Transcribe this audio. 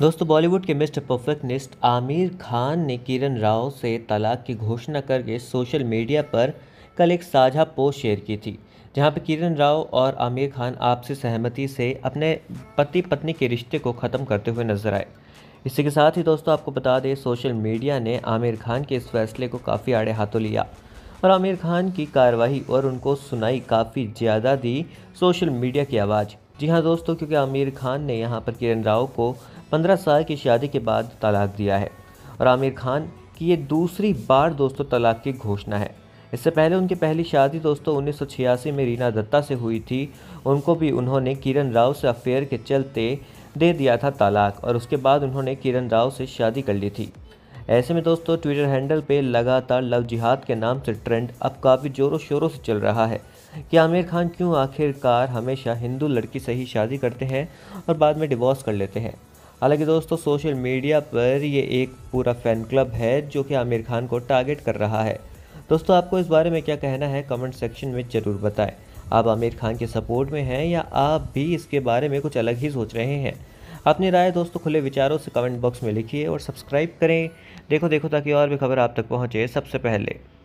दोस्तों बॉलीवुड के mister perfectionist Aamir Khan ने किरण राव से तलाक की घोषणा करके सोशल मीडिया पर कल एक साझा पोस्ट शेयर की थी जहां पर किरण राव और आमिर खान आपसी सहमति से अपने पति पत्नी के रिश्ते को ख़त्म करते हुए नजर आए इसी के साथ ही दोस्तों आपको बता दें सोशल मीडिया ने आमिर खान के इस फैसले को काफ़ी आड़े हाथों लिया और आमिर खान की कार्रवाई और उनको सुनाई काफ़ी ज़्यादा दी सोशल मीडिया की आवाज़ जी हाँ दोस्तों क्योंकि आमिर खान ने यहाँ पर किरण राव को पंद्रह साल की शादी के बाद तलाक दिया है और आमिर खान की ये दूसरी बार दोस्तों तलाक की घोषणा है इससे पहले उनकी पहली शादी दोस्तों उन्नीस में रीना दत्ता से हुई थी उनको भी उन्होंने किरण राव से अफेयर के चलते दे दिया था तलाक और उसके बाद उन्होंने किरण राव से शादी कर ली थी ऐसे में दोस्तों ट्विटर हैंडल पे लगातार लव जिहाद के नाम से ट्रेंड अब काफ़ी जोरों शोरों से चल रहा है कि आमिर खान क्यों आखिरकार हमेशा हिंदू लड़की से ही शादी करते हैं और बाद में डिवोर्स कर लेते हैं हालांकि दोस्तों सोशल मीडिया पर ये एक पूरा फैन क्लब है जो कि आमिर खान को टारगेट कर रहा है दोस्तों आपको इस बारे में क्या कहना है कमेंट सेक्शन में ज़रूर बताएं आप आमिर खान के सपोर्ट में हैं या आप भी इसके बारे में कुछ अलग ही सोच रहे हैं अपनी राय दोस्तों खुले विचारों से कमेंट बॉक्स में लिखिए और सब्सक्राइब करें देखो देखो ताकि और भी खबर आप तक पहुँचे सबसे पहले